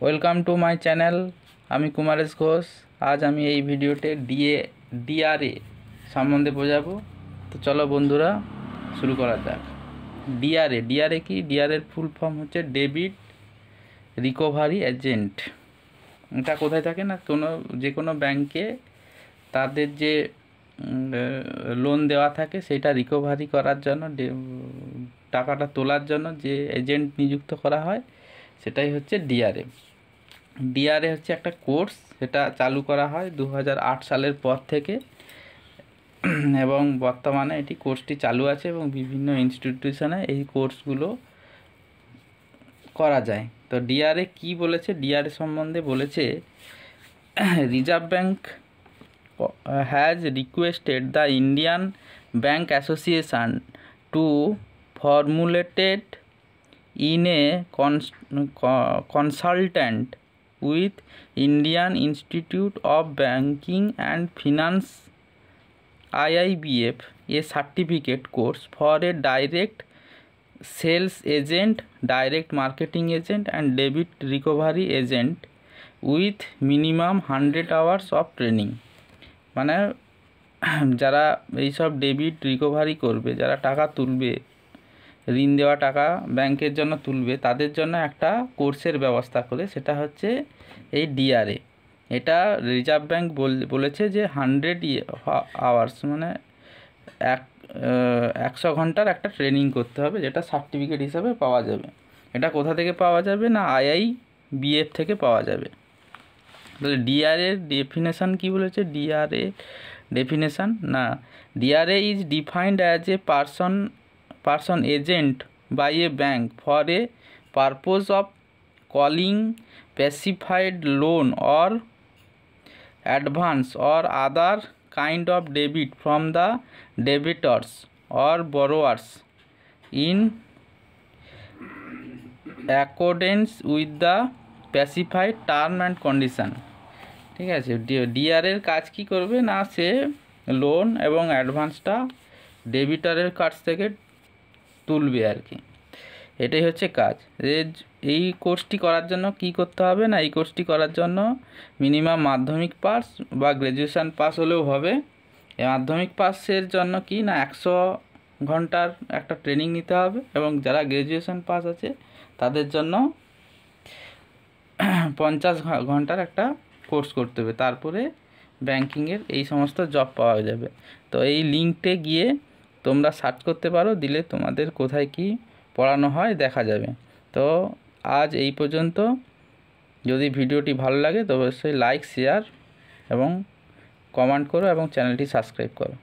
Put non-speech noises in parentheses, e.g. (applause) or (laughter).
welcome to my channel আমি কুমারেশ ঘোষ আজ আমি এই ভিডিওতে ডিএ ডিআরএ সম্বন্ধে বোঝাবো তো চলো বন্ধুরা শুরু করা যাক ডিআরএ ডিআরএ কি ডিআরএর ফুল ফর্ম হচ্ছে ডেবিট রিকভারি এজেন্ট এটা কোথায় থাকে না কোনো যে কোনো ব্যাংকে তাদের যে লোন দেওয়া থাকে সেটা রিকভারি করার জন্য টাকাটা তোলার জন্য যে এজেন্ট নিযুক্ত করা হয় সেটাই হচ্ছে ডিআরএ ডিআরএ হচ্ছে একটা কোর্স সেটা চালু করা হয় দু সালের পর থেকে এবং বর্তমানে এটি কোর্সটি চালু আছে এবং বিভিন্ন ইনস্টিটিউশনে এই কোর্সগুলো করা যায় তো ডিআরএ কি বলেছে ডিআরএ সম্বন্ধে বলেছে Reserve Bank has requested the Indian Bank Association to formulated in a consultant with Indian Institute of Banking and Finance IIBF a certificate course for a direct sales agent direct marketing agent and debit recovery agent with minimum hundred hours of training মানে (clears throat) যারা এইসব debit recovery করবে যারা টাকা তুলবে ঋণ দেওয়া টাকা ব্যাংকের জন্য তুলবে তাদের জন্য একটা কোর্সের ব্যবস্থা করে সেটা হচ্ছে এই ডিআরএ এটা রিজার্ভ ব্যাংক বলেছে যে হান্ড্রেড ইয়ে, আওয়ার্স মানে এক একশো ঘন্টার একটা ট্রেনিং করতে হবে যেটা সার্টিফিকেট হিসাবে পাওয়া যাবে এটা কোথা থেকে পাওয়া যাবে না আইআই বিএফ থেকে পাওয়া যাবে তাহলে ডিআরএর ডেফিনেশান কী বলেছে ডিআরএ ডেফিনেশান না DRA is defined as a person person agent by a bank for a purpose of calling pacified loan or advance or other kind of debit from the debtors or borrowers in accordance with the pacified term and condition ঠিক আছে ডিআরের কাজ কি করবে না সে loan এবং অ্যাডভান্সটা ডেবিটারের কাছ থেকে তুলবে আর কি এটাই হচ্ছে কাজ এই কোর্সটি করার জন্য কি করতে হবে না এই কোর্সটি করার জন্য মিনিমাম মাধ্যমিক পাস বা গ্র্যাজুয়েশান পাস হলেও হবে মাধ্যমিক পাসের জন্য কি না একশো ঘন্টার একটা ট্রেনিং নিতে হবে এবং যারা গ্র্যাজুয়েশান পাস আছে তাদের জন্য পঞ্চাশ ঘন্টার একটা কোর্স করতে হবে তারপরে ব্যাংকিংয়ের এই সমস্ত জব পাওয়া যাবে তো এই লিঙ্কটে গিয়ে তোমরা সার্চ করতে পারো দিলে তোমাদের কোথায় কি পড়ানো হয় দেখা যাবে তো আজ এই পর্যন্ত যদি ভিডিওটি ভালো লাগে তো অবশ্যই লাইক শেয়ার এবং কমেন্ট করো এবং চ্যানেলটি সাবস্ক্রাইব করো